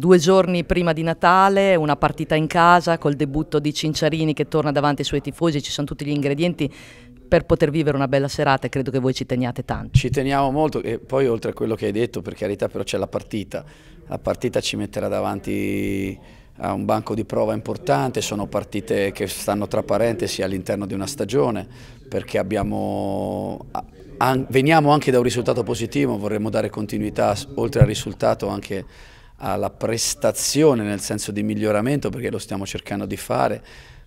Due giorni prima di Natale, una partita in casa col debutto di Cinciarini che torna davanti ai suoi tifosi, ci sono tutti gli ingredienti per poter vivere una bella serata e credo che voi ci teniate tanto. Ci teniamo molto e poi oltre a quello che hai detto, per carità però c'è la partita, la partita ci metterà davanti a un banco di prova importante, sono partite che stanno tra parentesi all'interno di una stagione perché abbiamo veniamo anche da un risultato positivo, vorremmo dare continuità oltre al risultato anche alla prestazione nel senso di miglioramento perché lo stiamo cercando di fare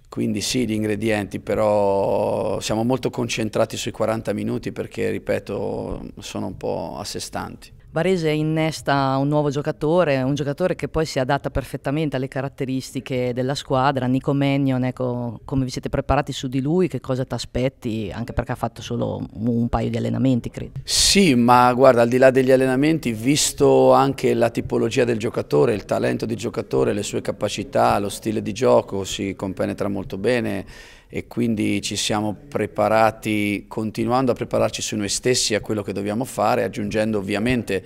quindi sì gli ingredienti però siamo molto concentrati sui 40 minuti perché ripeto sono un po' a sé stanti Varese innesta un nuovo giocatore, un giocatore che poi si adatta perfettamente alle caratteristiche della squadra. Nico Mennion, ecco, come vi siete preparati su di lui? Che cosa ti aspetti? Anche perché ha fatto solo un paio di allenamenti, credo. Sì, ma guarda, al di là degli allenamenti, visto anche la tipologia del giocatore, il talento di giocatore, le sue capacità, lo stile di gioco, si compenetra molto bene e quindi ci siamo preparati, continuando a prepararci su noi stessi a quello che dobbiamo fare, aggiungendo ovviamente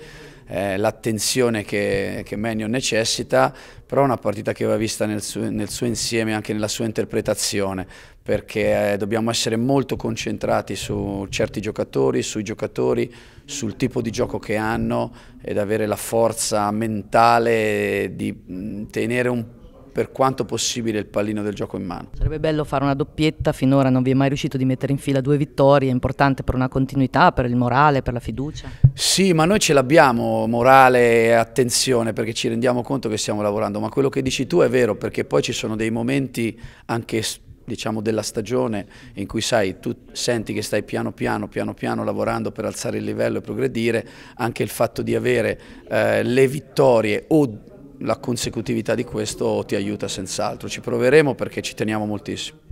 eh, l'attenzione che, che Mennio necessita, però è una partita che va vista nel suo, nel suo insieme, anche nella sua interpretazione, perché eh, dobbiamo essere molto concentrati su certi giocatori, sui giocatori, sul tipo di gioco che hanno ed avere la forza mentale di tenere un per quanto possibile il pallino del gioco in mano. Sarebbe bello fare una doppietta, finora non vi è mai riuscito di mettere in fila due vittorie, è importante per una continuità, per il morale, per la fiducia? Sì, ma noi ce l'abbiamo morale e attenzione perché ci rendiamo conto che stiamo lavorando, ma quello che dici tu è vero perché poi ci sono dei momenti anche diciamo, della stagione in cui sai, tu senti che stai piano piano, piano piano lavorando per alzare il livello e progredire, anche il fatto di avere eh, le vittorie o la consecutività di questo ti aiuta senz'altro, ci proveremo perché ci teniamo moltissimo.